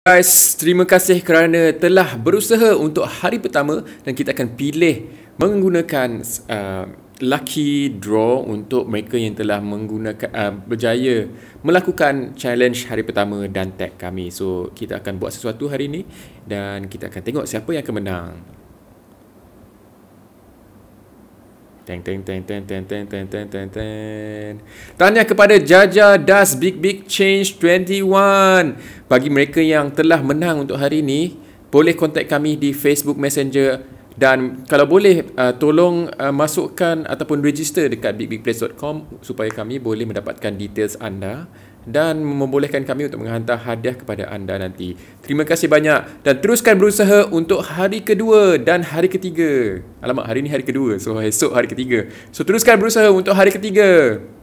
Guys, terima kasih kerana telah berusaha untuk hari pertama dan kita akan pilih menggunakan uh, lucky draw untuk mereka yang telah menggunakan uh, berjaya melakukan challenge hari pertama dan tag kami. So, kita akan buat sesuatu hari ini dan kita akan tengok siapa yang akan menang. Teng teng teng teng teng teng teng teng teng teng. Tanya kepada Jaja Das Big Big Change 21. Bagi mereka yang telah menang untuk hari ini, boleh kontak kami di Facebook Messenger dan kalau boleh uh, tolong uh, masukkan ataupun register dekat bigbigplace.com supaya kami boleh mendapatkan details anda dan membolehkan kami untuk menghantar hadiah kepada anda nanti. Terima kasih banyak dan teruskan berusaha untuk hari kedua dan hari ketiga. Alamak, hari ini hari kedua. So, esok hari ketiga. So, teruskan berusaha untuk hari ketiga.